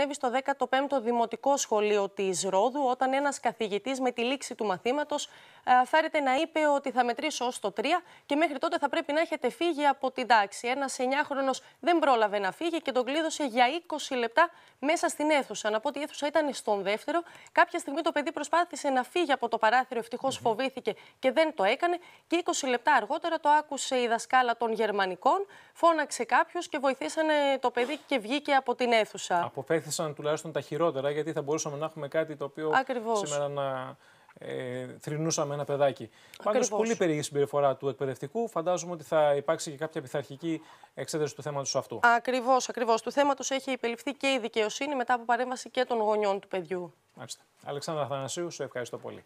κατέβει στο 15ο Δημοτικό Σχολείο της Ρόδου, όταν ένας καθηγητής με τη λήξη του μαθήματος ε, φέρεται να είπε ότι θα μετρήσω ως το 3 και μέχρι τότε θα πρέπει να έχετε φύγει από την τάξη. Ένας 9χρονο δεν πρόλαβε να φύγει και τον κλείδωσε για 20 λεπτά μέσα στην αίθουσα. Να πω ότι η αίθουσα ήταν στον δεύτερο. Κάποια στιγμή το παιδί προσπάθησε να φύγει από το παράθυρο, ευτυχώς φοβήθηκε και δεν το έκανε. Και 20 λεπτά αργότερα το άκουσε η δασκάλα των Γερμανικών, φώναξε κάποιος και βοηθήσανε το παιδί και βγήκε από την αίθουσα. Αποφέθησε έθεσαν τουλάχιστον τα χειρότερα, γιατί θα μπορούσαμε να έχουμε κάτι το οποίο σήμερα να ε, θρυνούσαμε ένα παιδάκι. Πάντως, πολύ περίεργη συμπεριφορά του εκπαιδευτικού. Φαντάζομαι ότι θα υπάρξει και κάποια πειθαρχική εξέταση του θέματος αυτού. Ακριβώς, ακριβώς. Του θέματος έχει υπεληφθεί και η δικαιοσύνη μετά από παρέμβαση και των γονιών του παιδιού. Μάλιστα. Αλεξάνδρα Θανασίου, σε ευχαριστώ πολύ.